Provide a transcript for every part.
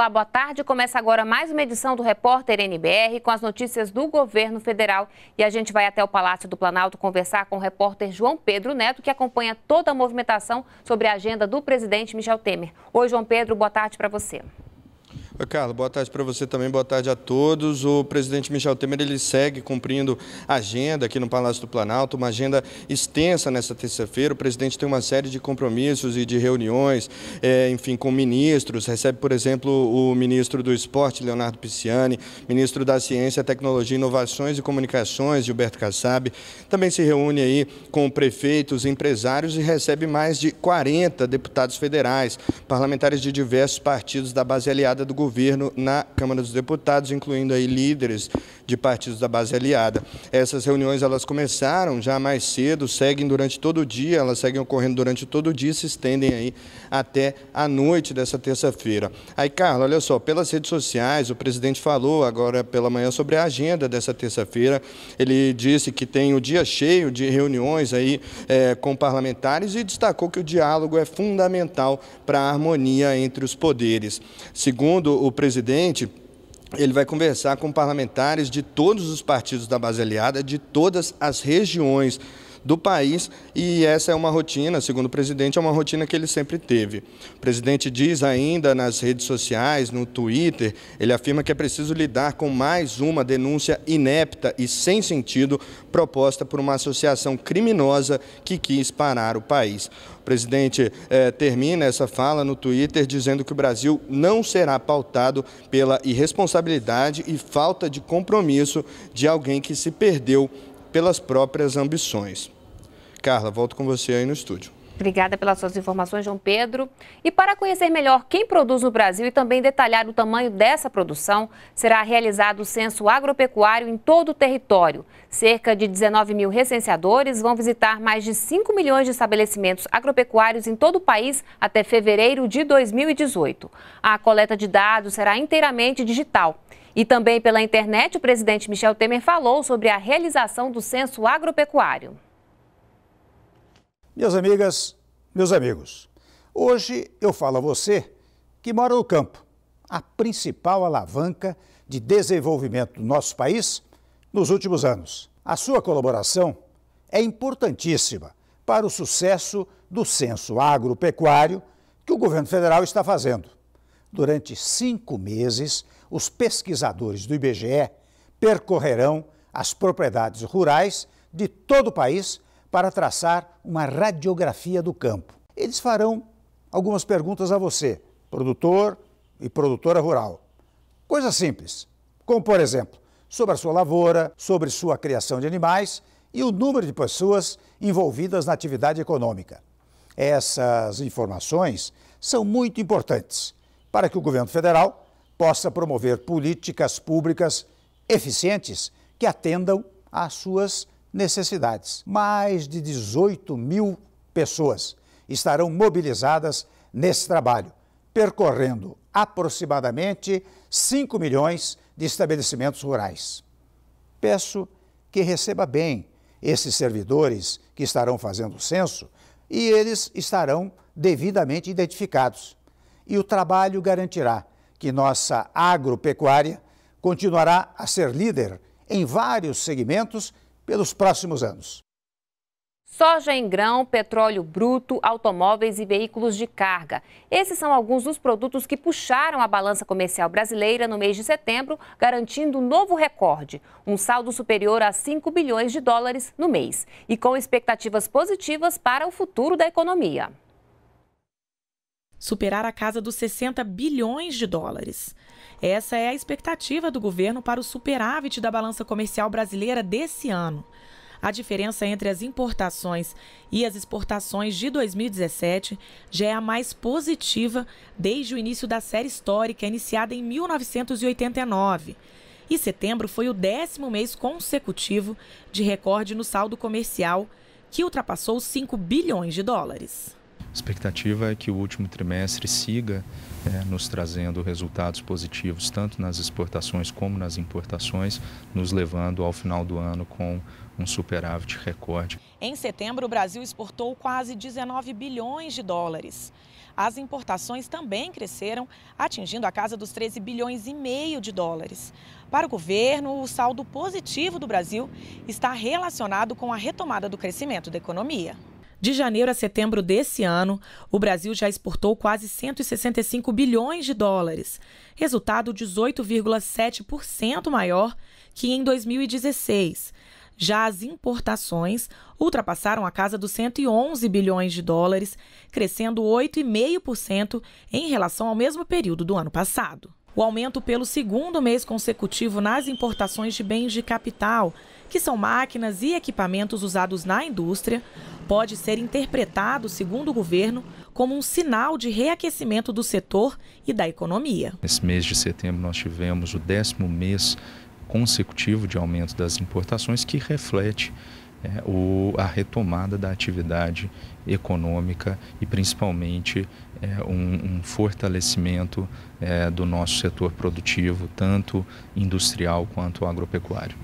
Olá, boa tarde. Começa agora mais uma edição do Repórter NBR com as notícias do governo federal. E a gente vai até o Palácio do Planalto conversar com o repórter João Pedro Neto, que acompanha toda a movimentação sobre a agenda do presidente Michel Temer. Oi, João Pedro, boa tarde para você. Carlos, boa tarde para você também, boa tarde a todos. O presidente Michel Temer ele segue cumprindo a agenda aqui no Palácio do Planalto, uma agenda extensa nesta terça-feira. O presidente tem uma série de compromissos e de reuniões, é, enfim, com ministros. Recebe, por exemplo, o ministro do Esporte, Leonardo Pisciani, ministro da Ciência, Tecnologia, Inovações e Comunicações, Gilberto Kassab. Também se reúne aí com prefeitos, empresários e recebe mais de 40 deputados federais, parlamentares de diversos partidos da base aliada do governo governo na Câmara dos Deputados, incluindo aí líderes de partidos da base aliada. Essas reuniões elas começaram já mais cedo, seguem durante todo o dia, elas seguem ocorrendo durante todo o dia e se estendem aí até a noite dessa terça-feira. Aí, Carla, olha só, pelas redes sociais, o presidente falou agora pela manhã sobre a agenda dessa terça-feira. Ele disse que tem o dia cheio de reuniões aí é, com parlamentares e destacou que o diálogo é fundamental para a harmonia entre os poderes. Segundo o, presidente ele vai conversar com parlamentares de todos os partidos da base aliada, de todas as regiões do país, e essa é uma rotina, segundo o presidente, é uma rotina que ele sempre teve. O presidente diz ainda nas redes sociais, no Twitter, ele afirma que é preciso lidar com mais uma denúncia inepta e sem sentido proposta por uma associação criminosa que quis parar o país. O presidente eh, termina essa fala no Twitter dizendo que o Brasil não será pautado pela irresponsabilidade e falta de compromisso de alguém que se perdeu pelas próprias ambições. Carla, volto com você aí no estúdio. Obrigada pelas suas informações, João Pedro. E para conhecer melhor quem produz no Brasil e também detalhar o tamanho dessa produção, será realizado o censo agropecuário em todo o território. Cerca de 19 mil recenseadores vão visitar mais de 5 milhões de estabelecimentos agropecuários em todo o país até fevereiro de 2018. A coleta de dados será inteiramente digital e também pela internet, o presidente Michel Temer falou sobre a realização do censo agropecuário. Minhas amigas, meus amigos, hoje eu falo a você que mora no campo, a principal alavanca de desenvolvimento do nosso país nos últimos anos. A sua colaboração é importantíssima para o sucesso do censo agropecuário que o governo federal está fazendo. Durante cinco meses, os pesquisadores do IBGE percorrerão as propriedades rurais de todo o país para traçar uma radiografia do campo. Eles farão algumas perguntas a você, produtor e produtora rural. Coisas simples, como por exemplo, sobre a sua lavoura, sobre sua criação de animais e o número de pessoas envolvidas na atividade econômica. Essas informações são muito importantes para que o governo federal possa promover políticas públicas eficientes que atendam às suas necessidades. Mais de 18 mil pessoas estarão mobilizadas nesse trabalho, percorrendo aproximadamente 5 milhões de estabelecimentos rurais. Peço que receba bem esses servidores que estarão fazendo o censo e eles estarão devidamente identificados. E o trabalho garantirá que nossa agropecuária continuará a ser líder em vários segmentos pelos próximos anos. Soja em grão, petróleo bruto, automóveis e veículos de carga. Esses são alguns dos produtos que puxaram a balança comercial brasileira no mês de setembro, garantindo um novo recorde, um saldo superior a 5 bilhões de dólares no mês, e com expectativas positivas para o futuro da economia superar a casa dos 60 bilhões de dólares. Essa é a expectativa do governo para o superávit da balança comercial brasileira desse ano. A diferença entre as importações e as exportações de 2017 já é a mais positiva desde o início da série histórica, iniciada em 1989. E setembro foi o décimo mês consecutivo de recorde no saldo comercial, que ultrapassou os 5 bilhões de dólares. A expectativa é que o último trimestre siga é, nos trazendo resultados positivos, tanto nas exportações como nas importações, nos levando ao final do ano com um superávit recorde. Em setembro, o Brasil exportou quase 19 bilhões de dólares. As importações também cresceram, atingindo a casa dos 13 bilhões e meio de dólares. Para o governo, o saldo positivo do Brasil está relacionado com a retomada do crescimento da economia. De janeiro a setembro desse ano, o Brasil já exportou quase 165 bilhões de dólares, resultado 18,7% maior que em 2016. Já as importações ultrapassaram a casa dos 111 bilhões de dólares, crescendo 8,5% em relação ao mesmo período do ano passado. O aumento pelo segundo mês consecutivo nas importações de bens de capital, que são máquinas e equipamentos usados na indústria, pode ser interpretado, segundo o governo, como um sinal de reaquecimento do setor e da economia. Nesse mês de setembro nós tivemos o décimo mês consecutivo de aumento das importações, que reflete é, o, a retomada da atividade econômica e principalmente é, um, um, fortalecimento é, do nosso setor produtivo, tanto industrial quanto agropecuário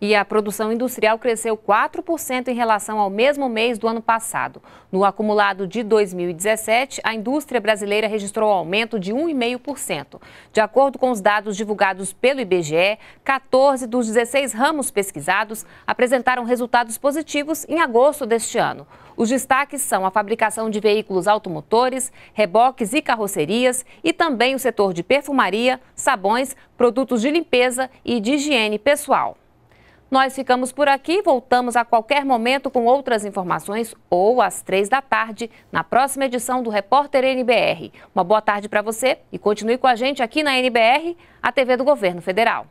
e a produção industrial cresceu 4% em relação ao mesmo mês do ano passado. No acumulado de 2017, a indústria brasileira registrou um aumento de 1,5%. De acordo com os dados divulgados pelo IBGE, 14 dos 16 ramos pesquisados apresentaram resultados positivos em agosto deste ano. Os destaques são a fabricação de veículos automotores, reboques e carrocerias e também o setor de perfumaria, sabões, produtos de limpeza e de higiene pessoal. Nós ficamos por aqui, voltamos a qualquer momento com outras informações ou às três da tarde na próxima edição do Repórter NBR. Uma boa tarde para você e continue com a gente aqui na NBR, a TV do Governo Federal.